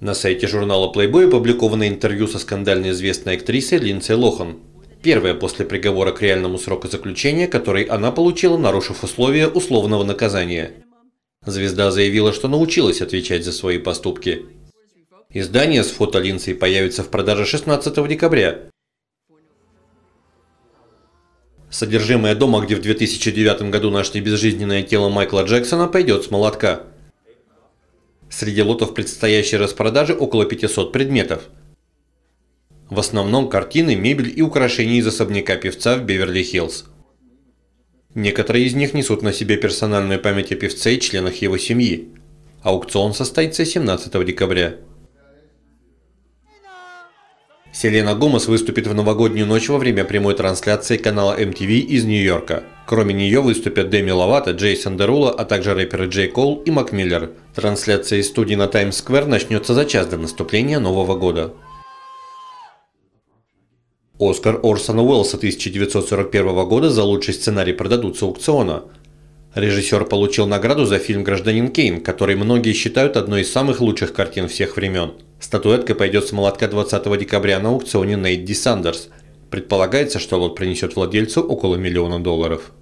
На сайте журнала Playboy опубликовано интервью со скандально известной актрисой Линдсей Лохан. Первое после приговора к реальному сроку заключения, который она получила, нарушив условия условного наказания. Звезда заявила, что научилась отвечать за свои поступки. Издание с фото Линдсей появится в продаже 16 декабря. Содержимое дома, где в 2009 году нашли безжизненное тело Майкла Джексона, пойдет с молотка. Среди лотов предстоящей распродажи около 500 предметов. В основном картины, мебель и украшения из особняка певца в Беверли-Хиллз. Некоторые из них несут на себе персональную память о певце и членах его семьи. Аукцион состоится 17 декабря. Селена Гомес выступит в новогоднюю ночь во время прямой трансляции канала MTV из Нью-Йорка. Кроме нее выступят Деми Ловато, Джейсон Дерула, а также рэперы Джей Кол и Мак Миллер. Трансляция из студии на Таймс-сквер начнется за час до наступления Нового года. Оскар Орсона Уэллса 1941 года за лучший сценарий продадут с аукциона. Режиссер получил награду за фильм «Гражданин Кейн», который многие считают одной из самых лучших картин всех времен. Статуэтка пойдет с молотка 20 декабря на аукционе Нейт Ди Сандерс. Предполагается, что лот принесет владельцу около миллиона долларов.